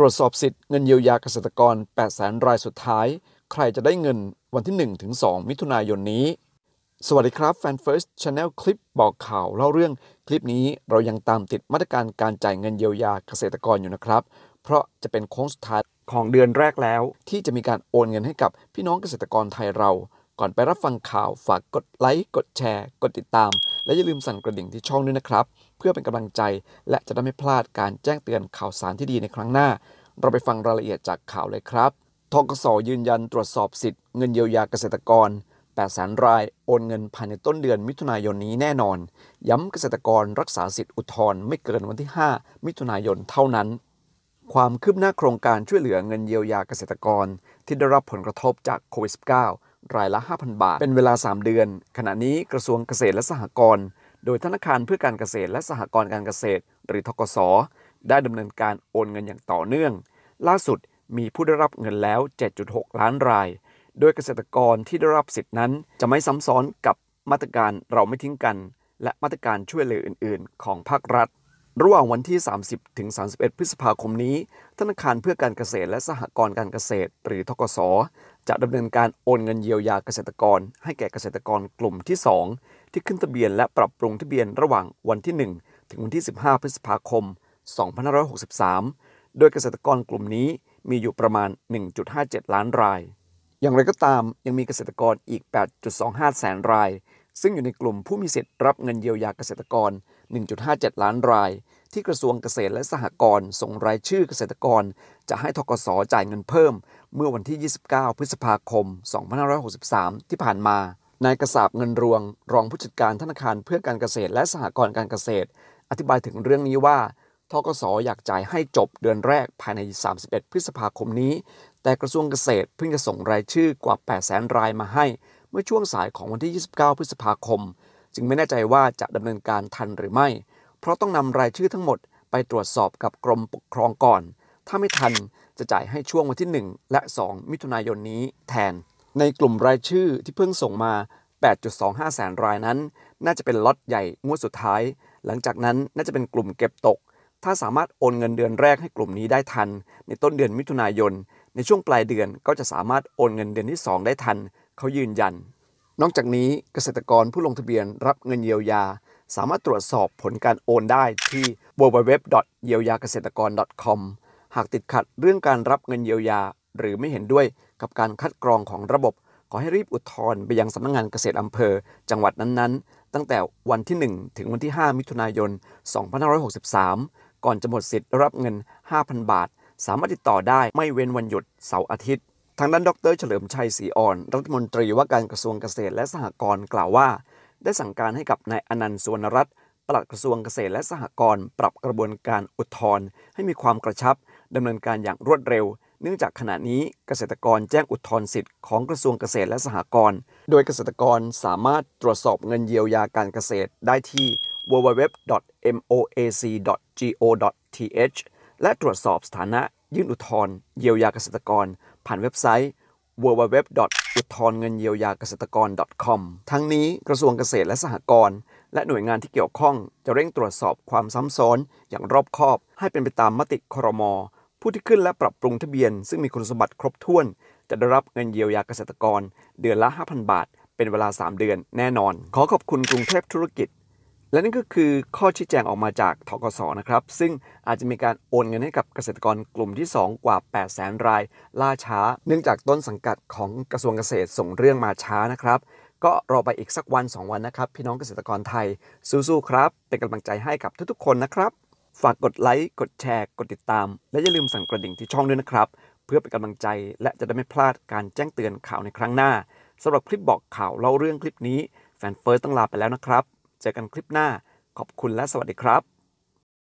ตรวจสอบสิทธิ์เงินเยียวยาเกษตรกร 8 0 0แสนรายสุดท้าย ใครจะได้เงินวันที่ 1-2 มิถุนายนนี้ สวัสดีครับแฟนเฟิร์สชาแนลคลิปบอกข่าวเล่าเรื่องคลิปนี้เรายังตามติดมาตรการการจ่ายเงินเยียวยาเกษตรกรอยู่นะครับ เพราะจะเป็นโค้งสุดท้ายของเดือนแรกแล้ว ที่จะมีการโอนเงินให้กับพี่น้องเกษตรกรไทยเราก่อนไปรับฟังข่าวฝากกดไลค์กดแชร์ กดติดตาม และอย่าลืมสั่นกระดิ่งที่ช่องด้วยนะครับ เพื่อเป็นกำลังใจและจะได้ไม่พลาดการแจ้งเตือนข่าวสารที่ดีในครั้งหน้า เราไปฟังรายละเอียดจากข่าวเลยครับ ทกส ยืนยันตรวจสอบสิทธิ์ เงินเยียวยาเกษตรกร8แสนรายโอนเงินภายในต้นเดือนมิถุนายนนี้แน่นอน ย้ำเกษตรกรรักษาสิทธิ์อุทธรณ์ไม่เกินวันที่ 5 มิถุนายนเท่านั้น ความคืบหน้าโครงการช่วยเหลือเงินเยียวยาเกษตรกรที่ได้รับผลกระทบจากโควิด -19 รายละ5,000 บาท เป็นเวลา 3 เดือน ขณะนี้กระทรวงเกษตรและสหกรณ์โดยธนาคารเพื่อการเกษตรและสหกรณ์การเกษตร หรือทกศได้ดำเนินการโอนเงินอย่างต่อเนื่อง ล่าสุดมีผู้ได้รับเงินแล้ว 7.6 ล้านราย โดยเกษตรกรที่ได้รับสิทธินั้นจะไม่ซ้ำซ้อนกับมาตรการเราไม่ทิ้งกันและมาตรการช่วยเหลืออื่นๆ ของภาครัฐ ระหว่างวันที่ 30ถึง31พฤษภาคมนี้ ธนาคารเพื่อการเกษตรและสหกรณ์การเกษตรหรือทกศจะดำเนินการโอนเงินเยียวยาเกษตรกรให้แก่เกษตรกรกลุ่มที่ 2 ที่ขึ้นทะเบียนและปรับปรุงทะเบียนระหว่างวันที่ 1 ถึงวันที่ 15 พฤษภาคม 2563 โดยเกษตรกรกลุ่มนี้มีอยู่ประมาณ 1.57 ล้านราย อย่างไรก็ตามยังมีเกษตรกรอีก 8.25 แสนราย ซึ่งอยู่ในกลุ่มผู้มีสิทธิ์รับเงินเยียวยาเกษตรกร 1.57 ล้านราย ที่กระทรวงเกษตรและสหกรณ์ส่งรายชื่อเกษตรกรจะให้ทกสจ่ายเงินเพิ่มเมื่อวันที่ 29 พฤษภาคม 2563 ที่ผ่านมา นายกระสาบเงินรวง รองผู้จัดการธนาคารเพื่อการเกษตรและสหกรณ์การเกษตร อธิบายถึงเรื่องนี้ว่า ทกสออยากจ่ายให้จบเดือนแรกภายใน 31 พฤษภาคมนี้ แต่กระทรวงเกษตรเพิ่งจะส่งรายชื่อกว่า800,000รายมาให้ เมื่อช่วงสายของวันที่ 29 พฤษภาคม จึงไม่แน่ใจว่าจะดำเนินการทันหรือไม่ เพราะต้องนำรายชื่อทั้งหมด ไปตรวจสอบกับกรมปกครองก่อนถ้าไม่ทันจะจ่ายให้ช่วงวันที่ 1 และ 2 มิถุนายนนี้แทน ในกลุ่มรายชื่อที่เพิ่งส่งมา 8.25 แสนรายนั้น น่าจะเป็นล็อตใหญ่งวดสุดท้าย หลังจากนั้นน่าจะเป็นกลุ่มเก็บตก ถ้าสามารถโอนเงินเดือนแรกให้กลุ่มนี้ได้ทัน ในต้นเดือนมิถุนายน ในช่วงปลายเดือนก็จะสามารถโอนเงินเดือนที่ 2 ได้ทันเขายืนยัน นอกจากนี้เกษตรกรผู้ลงทะเบียนรับเงินเยียวยา สามารถตรวจสอบผลการโอนได้ที่ www.yeoyagasetakor.com หากติดขัดเรื่องการรับเงินเยียวยาหรือไม่เห็นด้วยกับการคัดกรองของระบบขอให้รีบอุทธรณ์ไปยังสำนักงงานเกษตรอำเภอจังหวัดนั้นๆ ตั้งแต่วันที่ 1 ถึงวันที่ 5 มิถุนายน2563 ก่อนจะหมดสิทธิ์รับเงิน 5,000 บาท สามารถติดต่อได้ไม่เว้นวันหยุดเสาร์อาทิตย์ ทางด้านดรเฉลิมชัยศรีอ่อนรัฐมนตรีว่าการกระทรวงเกษตรและสหกรณ์กล่าวว่า ได้สั่งการให้กับนายอนันต์สวนรัตน์ปลัดกระทรวงเกษตรและสหกรณ์ปรับกระบวนการอุทธรณ์ให้มีความกระชับดำเนินการอย่างรวดเร็ว เนื่องจากขณะนี้เกษตรกรแจ้งอุทธรณ์สิทธิ์ ของกระทรวงเกษตรและสหกรณ์โดยเกษตรกรสามารถตรวจสอบเงินเยียวยาการเกษตรได้ที่ www.moac.go.th และตรวจสอบสถานะยื่นอุทธรณ์เยียวยาเกษตรกร ผ่านเว็บไซต์ www. อุทธรเงินเยียวยาเกษตรกร .com ทั้งนี้กระทรวงเกษตรและสหกรณ์และหน่วยงานที่เกี่ยวข้อง จะเร่งตรวจสอบความซ้ำซ้อน อย่างรอบคอบ ให้เป็นไปตามมติครมผู้ที่ขึ้นและปรับปรุงทะเบียน ซึ่งมีคุณสมบัติครบถ้วน จะได้รับเงินเยียวยาเกษตรกรเดือนละ 5,000 บาท เป็นเวลา 3 เดือนแน่นอน ขอขอบคุณกรุงเทพธุรกิจ และนั่นก็คือข้อชี้แจงออกมาจากทกศนะครับซึ่งอาจจะมีการโอนเงินให้กับเกษตรกรกลุ่มที่ 2 กว่า8 0 0 0 0รายล่าช้า เนื่องจากต้นสังกัดของกระทรวงเกษตรส่งเรื่องมาช้านะครับ ก็รอไปอีกสักวัน 2 วันนะครับ พี่น้องเกษตรกรไทยสู้ๆครับเป็นกำลังใจให้กับทุกๆคนนะครับฝากกดไลค์ กดแชร์ กดติดตาม และอย่าลืมสั่นกระดิ่งที่ช่องด้วยนะครับ เพื่อเป็นกำลังใจและจะได้ไม่พลาดการแจ้งเตือนข่าวในครั้งหน้าสำหรับคลิปบอกข่าวเล่าเรื่องคลิปนี้ แฟนเฟิร์สต้องลาไปแล้วนะครับ เจอกันคลิปหน้า ขอบคุณและสวัสดีครับ